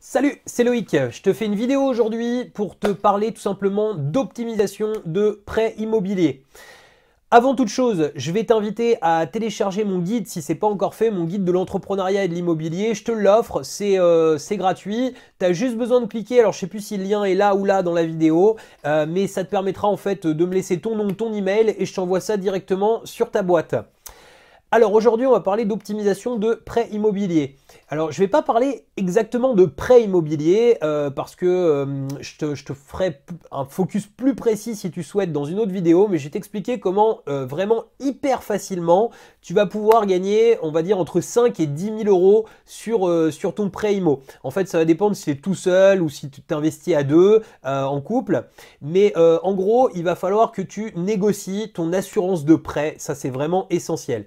Salut, c'est Loïc. Je te fais une vidéo aujourd'hui pour te parler tout simplement d'optimisation de prêts immobiliers. Avant toute chose, je vais t'inviter à télécharger mon guide si ce n'est pas encore fait, mon guide de l'entrepreneuriat et de l'immobilier. Je te l'offre, c'est euh, gratuit. Tu as juste besoin de cliquer, alors je sais plus si le lien est là ou là dans la vidéo, euh, mais ça te permettra en fait de me laisser ton nom, ton email et je t'envoie ça directement sur ta boîte. Alors aujourd'hui, on va parler d'optimisation de prêts immobiliers. Alors, je ne vais pas parler exactement de prêt immobilier euh, parce que euh, je, te, ferai un focus plus précis si tu souhaites dans une autre vidéo, mais je vais t'expliquer comment euh, vraiment hyper facilement tu vas pouvoir gagner, on va dire, entre 5 et 10 000 euros euh, sur, ton prêt IMO. En fait, ça va dépendre si c'est tout seul ou si tu t'investis à deux, euh, en couple. Mais euh, en gros, il va falloir que tu négocies ton assurance de prêt. Ça, c'est vraiment essentiel.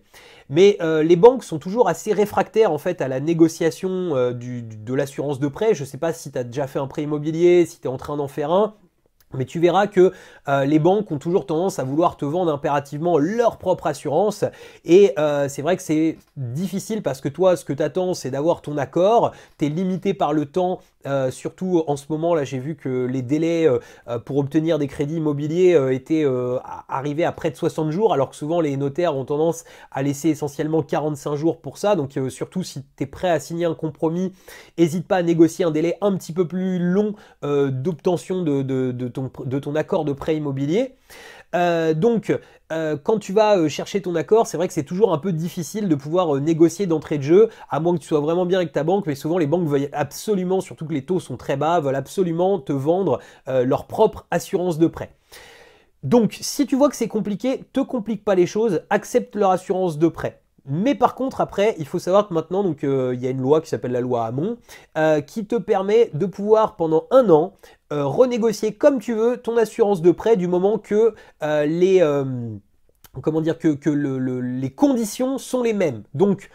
Mais les banques sont toujours assez réfractaires en fait à la négociation de l'assurance de prêt. Je ne sais pas si tu as déjà fait un prêt immobilier, si tu es en train d'en faire un. Mais tu verras que euh, les banques ont toujours tendance à vouloir te vendre impérativement leur propre assurance. Et euh, c'est vrai que c'est difficile parce que toi, ce que tu attends, c'est d'avoir ton accord. Tu es limité par le temps. Euh, surtout en ce moment, là, j'ai vu que les délais pour obtenir des crédits immobiliers étaient arrivés à près de 60 jours, alors que souvent les notaires ont tendance à laisser essentiellement 45 jours pour ça. Donc surtout, si tu es prêt à signer un compromis, n'hésite pas à négocier un délai un petit peu plus long d'obtention de ton de ton accord de prêt immobilier. Euh, donc, euh, quand tu vas euh, chercher ton accord, c'est vrai que c'est toujours un peu difficile de pouvoir négocier d'entrée de jeu, à moins que tu sois vraiment bien avec ta banque, mais souvent les banques veulent absolument, surtout que les taux sont très bas, veulent absolument te vendre leur propre assurance de prêt. Donc, si tu vois que c'est compliqué, te complique pas les choses, accepte leur assurance de prêt. Mais par contre, après, il faut savoir que maintenant, donc, euh, il y a une loi qui s'appelle la loi Hamon, euh, qui te permet de pouvoir pendant un an euh, renégocier comme tu veux ton assurance de prêt du moment que les comment dire que, les conditions sont les mêmes. Donc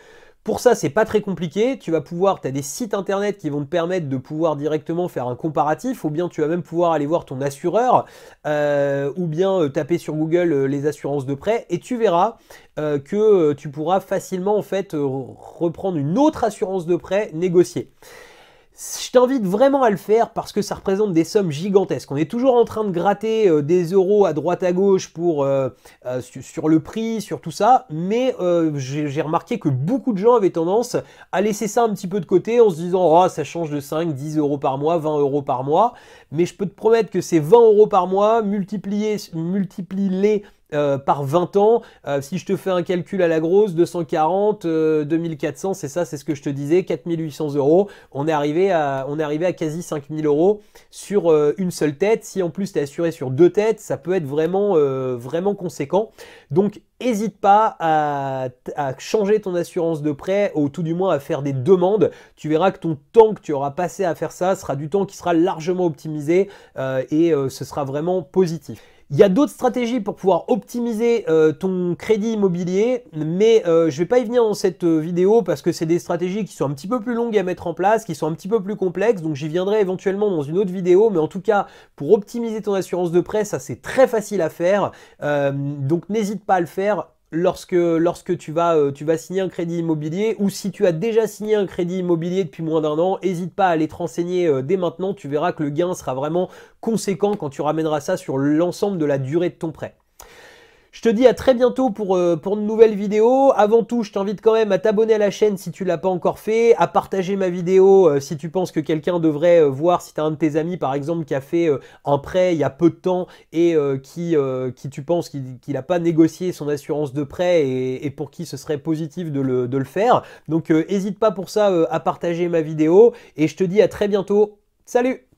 pour ça, c'est pas très compliqué. Tu vas pouvoir, tu as des sites internet qui vont te permettre de pouvoir directement faire un comparatif, ou bien tu vas même pouvoir aller voir ton assureur, euh, ou bien euh, taper sur Google euh, les assurances de prêt, et tu verras que tu pourras facilement en fait reprendre une autre assurance de prêt négociée. Je t'invite vraiment à le faire parce que ça représente des sommes gigantesques. On est toujours en train de gratter euh, des euros à droite à gauche pour, euh, euh, sur, le prix, sur tout ça, mais j'ai remarqué que beaucoup de gens avaient tendance à laisser ça un petit peu de côté en se disant oh, ça change de 5, 10 euros par mois, 20 euros par mois. Mais je peux te promettre que ces 20 euros par mois multipliés, les euh, par 20 ans, euh, si je te fais un calcul à la grosse, 240, 2400, euh, c'est ça, c'est ce que je te disais, 4800 euros, on est arrivé à, on est arrivé à quasi 5000 euros sur une seule tête. Si en plus tu es assuré sur deux têtes, ça peut être vraiment, vraiment conséquent. Donc, N'hésite pas à, changer ton assurance de prêt ou tout du moins à faire des demandes. Tu verras que ton temps que tu auras passé à faire ça sera du temps qui sera largement optimisé et ce sera vraiment positif. Il y a d'autres stratégies pour pouvoir optimiser euh, ton crédit immobilier, mais euh, je ne vais pas y venir dans cette euh, vidéo parce que c'est des stratégies qui sont un petit peu plus longues à mettre en place, qui sont un petit peu plus complexes, donc j'y viendrai éventuellement dans une autre vidéo, mais en tout cas, pour optimiser ton assurance de prêt, ça c'est très facile à faire, donc n'hésite pas à le faire, lorsque, lorsque euh, tu, vas, signer un crédit immobilier ou si tu as déjà signé un crédit immobilier depuis moins d'un an, n'hésite pas à aller te renseigner euh, dès maintenant, tu verras que le gain sera vraiment conséquent quand tu ramèneras ça sur l'ensemble de la durée de ton prêt. Je te dis à très bientôt pour, euh, pour une nouvelle vidéo. Avant tout, je t'invite quand même à t'abonner à la chaîne si tu l'as pas encore fait, à partager ma vidéo euh, si tu penses que quelqu'un devrait euh, voir, si tu as un de tes amis par exemple qui a fait un prêt il y a peu de temps et qui, qui tu penses qu'il n'a pas négocié son assurance de prêt et, pour qui ce serait positif de le, de le faire. Donc n'hésite pas pour ça à partager ma vidéo et je te dis à très bientôt. Salut